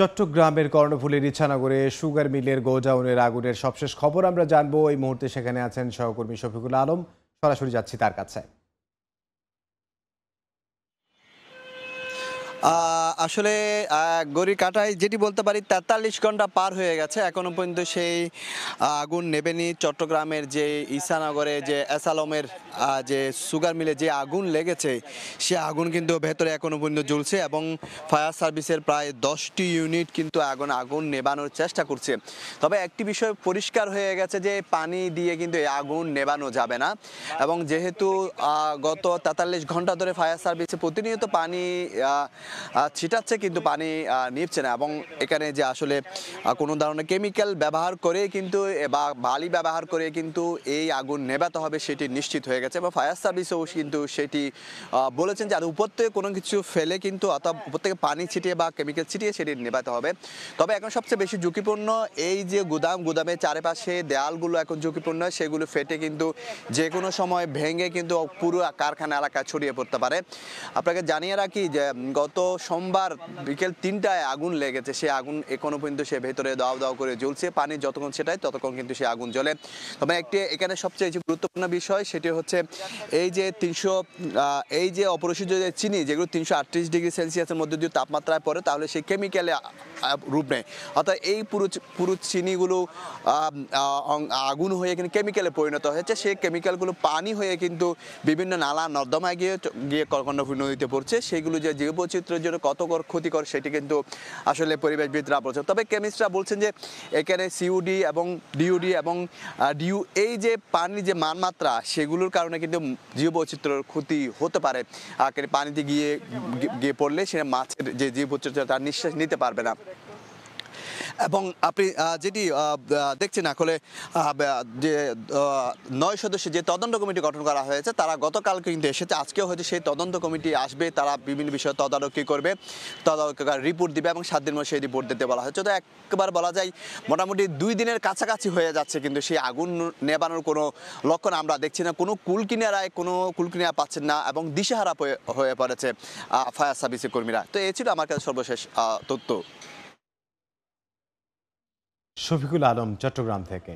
চট্টগ্রামের কর্ণফুলীর ইছানগরে সুগার মিলের গোডাউনের আগুনের সবশেষ খবর আমরা জানবো এই মুহূর্তে সেখানে আছেন সহকর্মী শফিকুল আলম সরাসরি যাচ্ছি তার কাছে আসলে গড়ির কাটায় যেটি বলতে পারি তেতাল্লিশ ঘন্টা পার হয়ে গেছে এখনও পর্যন্ত সেই আগুন নেবেনি চট্টগ্রামের যে ঈশানগরে যে অ্যাসালমের যে সুগার মিলে যে আগুন লেগেছে সে আগুন কিন্তু ভেতরে এখনও পর্যন্ত জ্বলছে এবং ফায়ার সার্ভিসের প্রায় দশটি ইউনিট কিন্তু আগুন আগুন নেবানোর চেষ্টা করছে তবে একটি বিষয় পরিষ্কার হয়ে গেছে যে পানি দিয়ে কিন্তু এই আগুন নেবানো যাবে না এবং যেহেতু গত তেতাল্লিশ ঘন্টা ধরে ফায়ার সার্ভিসে প্রতিনিয়ত পানি ছিটাচ্ছে কিন্তু পানি নিচ্ছে না এবং এখানে যে আসলে কোনো ধরনের কেমিক্যাল ব্যবহার করে কিন্তু বা বালি ব্যবহার করে কিন্তু এই আগুন নেভাতে হবে সেটি নিশ্চিত হয়ে গেছে এবং ফায়ার সার্ভিসও কিন্তু সেটি বলেছেন যে আর উপর থেকে কোনো কিছু ফেলে কিন্তু অর্থাৎ উপর থেকে পানি ছিটিয়ে বা কেমিক্যাল ছিটিয়ে সেটি নেভাতে হবে তবে এখন সবচেয়ে বেশি ঝুঁকিপূর্ণ এই যে গুদাম গুদামের চারপাশে দেয়ালগুলো এখন ঝুঁকিপূর্ণ সেগুলো ফেটে কিন্তু যে কোনো সময় ভেঙে কিন্তু পুরো কারখানা এলাকা ছড়িয়ে পড়তে পারে আপনাকে জানিয়ে রাখি যে গত গত সোমবার বিকেল তিনটায় আগুন লেগেছে সে আগুন এখনো পর্যন্ত সে ভেতরে দাও দাও করে জ্বলছে পানি যতক্ষণ সেটাই ততক্ষণ কিন্তু সে আগুন জ্বলে তবে একটি এখানে সবচেয়ে যে গুরুত্বপূর্ণ বিষয় সেটি হচ্ছে এই যে তিনশো এই যে অপরিশুদ্ধ যে চিনি যেগুলো তিনশো আটত্রিশ ডিগ্রি সেলসিয়াসের মধ্যে যদি তাপমাত্রায় পড়ে তাহলে সে কেমিক্যালে রূপ নেয় অর্থাৎ এই পুরু পুরু চিনিগুলো আগুন হয়ে কিন্তু কেমিক্যালে পরিণত হয়েছে সেই কেমিক্যালগুলো পানি হয়ে কিন্তু বিভিন্ন নালা নর্দমায় গিয়ে গিয়ে কর্কণ্ড নদীতে পড়ছে সেইগুলো যে জীববৈচিত্র চলচ্চিত্রের জন্য কত ক্ষতিকর সেটি কিন্তু আসলে পরিবেশবিদরা বলছেন তবে কেমিস্টরা বলছেন যে এখানে সিউডি এবং ডিউডি এবং ডিউ এই যে পানির যে মানমাত্রা সেগুলোর কারণে কিন্তু জীব জীববৈচিত্র্যের ক্ষতি হতে পারে পানিতে গিয়ে গিয়ে পড়লে সে মাছের যে জীব বৈচিত্র্য তার নিঃশ্বাস নিতে পারবে না এবং আপনি যেটি দেখছেন আসলে যে নয় সদস্যের যে তদন্ত কমিটি গঠন করা হয়েছে তারা গতকাল কিন্তু এসেছে আজকেও হয়তো সেই তদন্ত কমিটি আসবে তারা বিভিন্ন বিষয়ে তদারকি করবে তদারকি রিপোর্ট দিবে এবং সাত দিন মধ্যে সেই রিপোর্ট দিতে বলা হয়েছে তো একবার বলা যায় মোটামুটি দুই দিনের কাছাকাছি হয়ে যাচ্ছে কিন্তু সেই আগুন নেবানোর কোনো লক্ষণ আমরা দেখছি না কোনো কুলকিনারায় কোনো কুলকিনারা পাচ্ছেন না এবং দিশেহারা হয়ে পড়েছে ফায়ার সার্ভিসের কর্মীরা তো এ ছিল আমার কাছে সর্বশেষ তথ্য শফিকুল আলম চট্টগ্রাম থেকে